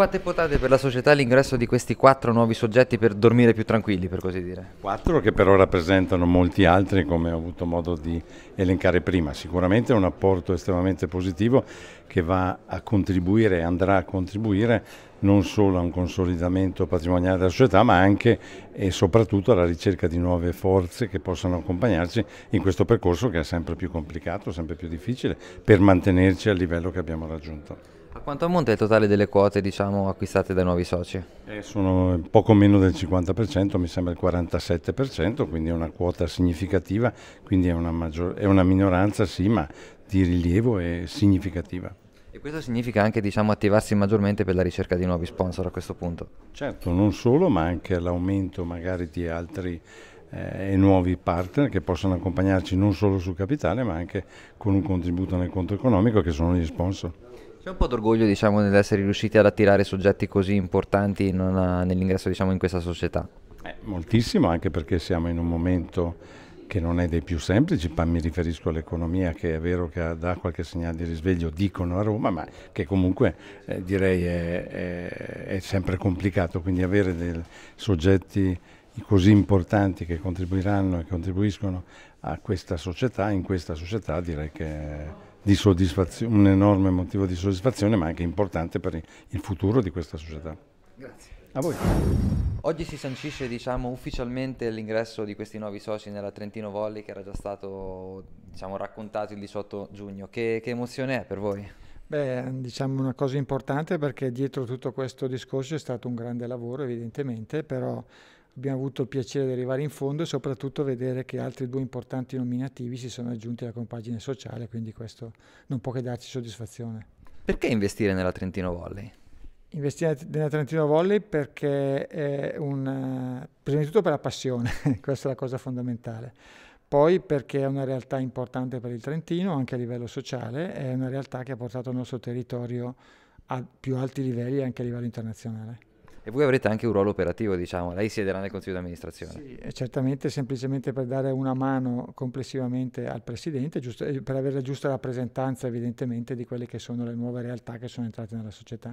Quanto è potate per la società l'ingresso di questi quattro nuovi soggetti per dormire più tranquilli, per così dire? Quattro che però rappresentano molti altri, come ho avuto modo di elencare prima. Sicuramente è un apporto estremamente positivo che va a contribuire, andrà a contribuire non solo a un consolidamento patrimoniale della società ma anche e soprattutto alla ricerca di nuove forze che possano accompagnarci in questo percorso che è sempre più complicato, sempre più difficile per mantenerci al livello che abbiamo raggiunto. A quanto ammonta il totale delle quote diciamo, acquistate dai nuovi soci? Eh, sono poco meno del 50%, mi sembra il 47%, quindi è una quota significativa, quindi è una, maggior, è una minoranza sì, ma di rilievo e significativa. E questo significa anche diciamo, attivarsi maggiormente per la ricerca di nuovi sponsor a questo punto? Certo, non solo, ma anche l'aumento magari di altri eh, e nuovi partner che possano accompagnarci non solo sul capitale, ma anche con un contributo nel conto economico che sono gli sponsor. C'è un po' d'orgoglio diciamo, nell'essere riusciti ad attirare soggetti così importanti nell'ingresso diciamo, in questa società? Eh, moltissimo, anche perché siamo in un momento che non è dei più semplici, mi riferisco all'economia che è vero che dà qualche segnale di risveglio, dicono a Roma, ma che comunque eh, direi è, è, è, sempre complicato, quindi avere dei soggetti così importanti che contribuiranno e contribuiscono a questa società, in questa società direi che è un enorme motivo di soddisfazione, ma anche importante per il futuro di questa società. Grazie. A voi. Oggi si sancisce diciamo, ufficialmente l'ingresso di questi nuovi soci nella Trentino Volley che era già stato diciamo, raccontato il 18 giugno. Che, che emozione è per voi? Beh, diciamo una cosa importante perché dietro tutto questo discorso è stato un grande lavoro evidentemente, però abbiamo avuto il piacere di arrivare in fondo e soprattutto vedere che altri due importanti nominativi si sono aggiunti alla compagine sociale, quindi questo non può che darci soddisfazione. Perché investire nella Trentino Volley? Investire nella Trentino Volley perché è un... Eh, prima di tutto per la passione, questa è la cosa fondamentale, poi perché è una realtà importante per il Trentino anche a livello sociale, è una realtà che ha portato il nostro territorio a più alti livelli anche a livello internazionale. E voi avrete anche un ruolo operativo, diciamo, lei siederà nel consiglio di amministrazione. Sì, certamente, semplicemente per dare una mano complessivamente al presidente, giusto, eh, per avere la giusta rappresentanza evidentemente di quelle che sono le nuove realtà che sono entrate nella società.